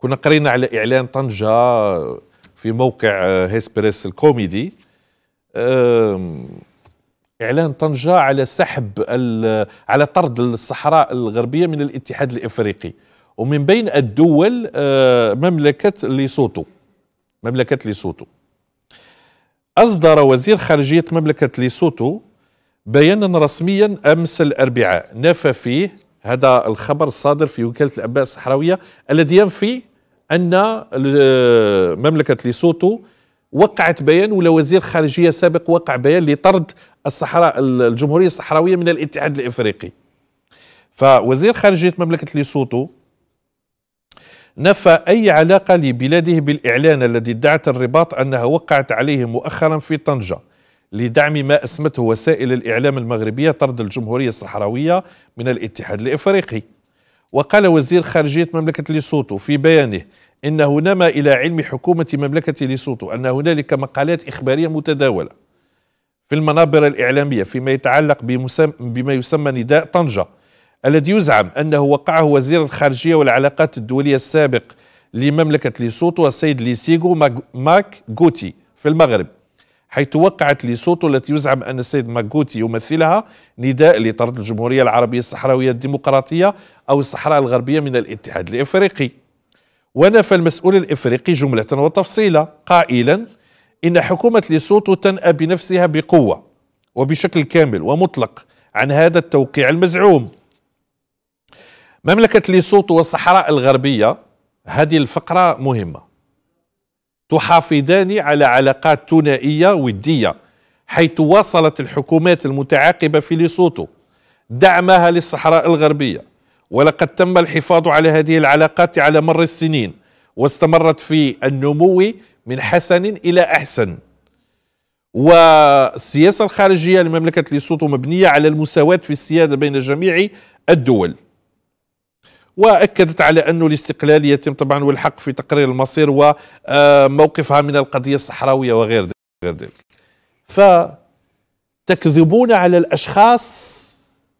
كنا قرينا على اعلان طنجه في موقع هيسبريس الكوميدي اعلان طنجه على سحب على طرد الصحراء الغربيه من الاتحاد الافريقي ومن بين الدول أه، مملكه ليسوتو مملكه ليسوتو اصدر وزير خارجيه مملكه ليسوتو بيانا رسميا امس الاربعاء نفى فيه هذا الخبر الصادر في وكاله الانباء الصحراويه الذي ينفي ان آه، مملكه ليسوتو وقعت بيان ولا وزير خارجيه سابق وقع بيان لطرد الصحراء الجمهوريه الصحراويه من الاتحاد الافريقي فوزير خارجيه مملكه ليسوتو نفى اي علاقه لبلاده بالاعلان الذي ادعت الرباط انها وقعت عليه مؤخرا في طنجه لدعم ما اسمته وسائل الاعلام المغربيه طرد الجمهوريه الصحراويه من الاتحاد الافريقي وقال وزير خارجية مملكة ليسوتو في بيانه إنه نما إلى علم حكومة مملكة ليسوتو أن هنالك مقالات إخبارية متداولة في المنابر الإعلامية فيما يتعلق بما يسمى نداء طنجة الذي يزعم أنه وقعه وزير الخارجية والعلاقات الدولية السابق لمملكة ليسوتو السيد ليسيغو ماك جوتي في المغرب حيث وقعت ليسوتو التي يزعم أن السيد ماغوتي يمثلها نداء لطرد الجمهورية العربية الصحراوية الديمقراطية أو الصحراء الغربية من الاتحاد الإفريقي ونفى المسؤول الإفريقي جملة وتفصيلا قائلا إن حكومة ليسوتو تنأى بنفسها بقوة وبشكل كامل ومطلق عن هذا التوقيع المزعوم مملكة ليسوتو والصحراء الغربية هذه الفقرة مهمة تحافظان على علاقات ثنائية ودية حيث واصلت الحكومات المتعاقبة في ليسوتو دعمها للصحراء الغربية ولقد تم الحفاظ على هذه العلاقات على مر السنين واستمرت في النمو من حسن إلى أحسن والسياسة الخارجية لمملكة ليسوتو مبنية على المساواة في السيادة بين جميع الدول واكدت على انه الاستقلال يتم طبعا والحق في تقرير المصير وموقفها من القضيه الصحراويه وغير ذلك فتكذبون على الاشخاص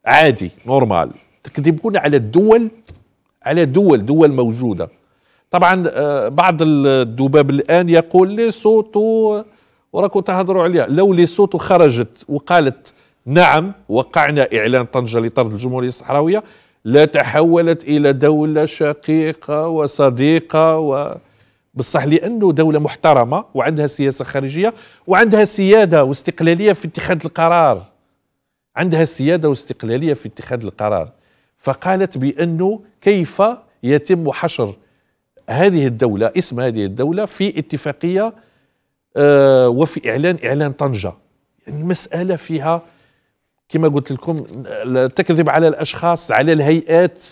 عادي نورمال تكذبون على الدول على دول دول موجوده طبعا آه، بعض الدباب الان يقول لي صوتو وراكم تهضروا عليها لو لي صوتو خرجت وقالت نعم وقعنا اعلان طنجه لطرد الجمهوريه الصحراويه لا تحولت إلى دولة شقيقة وصديقة و بصح لأنه دولة محترمة وعندها سياسة خارجية وعندها سيادة واستقلالية في اتخاذ القرار عندها سيادة واستقلالية في اتخاذ القرار فقالت بأنه كيف يتم حشر هذه الدولة اسم هذه الدولة في اتفاقية آه، وفي إعلان إعلان طنجة يعني المسألة فيها كما قلت لكم التكذب على الاشخاص على الهيئات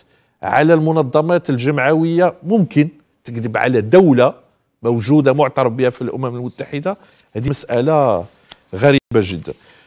على المنظمات الجمعويه ممكن تكذب على دوله موجوده معترف بها في الامم المتحده هذه مساله غريبه جدا